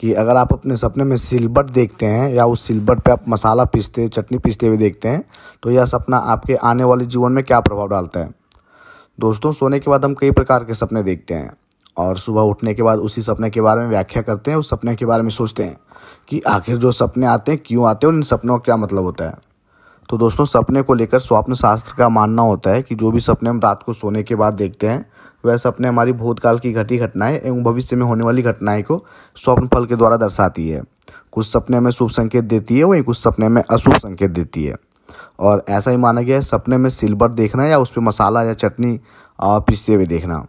कि अगर आप अपने सपने में सिलबट देखते हैं या उस सिलबट पे आप मसाला पीसते चटनी पीसते हुए देखते हैं तो यह सपना आपके आने वाले जीवन में क्या प्रभाव डालता है दोस्तों सोने के बाद हम कई प्रकार के सपने देखते हैं और सुबह उठने के बाद उसी सपने के बारे में व्याख्या करते हैं उस सपने के बारे में सोचते हैं कि आखिर जो सपने आते हैं क्यों आते हैं और इन सपनों का क्या मतलब होता है तो दोस्तों सपने को लेकर स्वप्न शास्त्र का मानना होता है कि जो भी सपने हम रात को सोने के बाद देखते हैं वह सपने हमारी भूतकाल की घटी घटनाएं एवं भविष्य में होने वाली घटनाएं को स्वप्न फल के द्वारा दर्शाती है कुछ सपने में शुभ संकेत देती है वहीं कुछ सपने में अशुभ संकेत देती है और ऐसा ही माना गया है सपने में सिल्वर देखना या उस पर मसाला या चटनी पीसते हुए देखना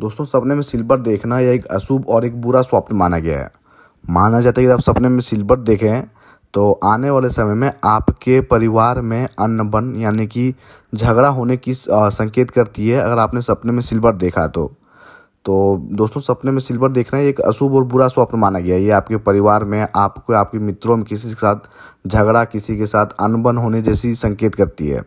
दोस्तों सपने में सिल्वर देखना यह एक अशुभ और एक बुरा स्वप्न माना गया है माना जाता है कि आप सपने में सिल्वर देखें तो आने वाले समय में आपके परिवार में अनबन यानी कि झगड़ा होने की संकेत करती है अगर आपने सपने में सिल्वर देखा तो तो दोस्तों सपने में सिल्वर देखना एक अशुभ और बुरा स्वप्न माना गया है ये आपके परिवार में आपको आपके मित्रों में किसी के साथ झगड़ा किसी के साथ अनबन होने जैसी संकेत करती है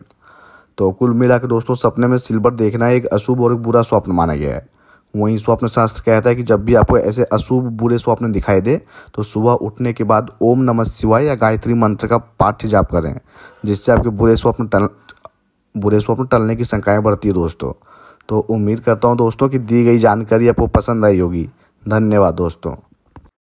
तो कुल मिला के दोस्तों सपने में सिल्वर देखना एक अशुभ और एक बुरा स्वप्न माना गया है वहीं स्वप्न शास्त्र कहता है कि जब भी आपको ऐसे अशुभ बुरे स्वप्न दिखाई दे तो सुबह उठने के बाद ओम नमः शिवाय या गायत्री मंत्र का पाठ्य जाप करें जिससे आपके बुरे स्वप्न टल बुरे स्वप्न टलने की संख्याएँ बढ़ती है दोस्तों तो उम्मीद करता हूँ दोस्तों कि दी गई जानकारी आपको पसंद आई होगी धन्यवाद दोस्तों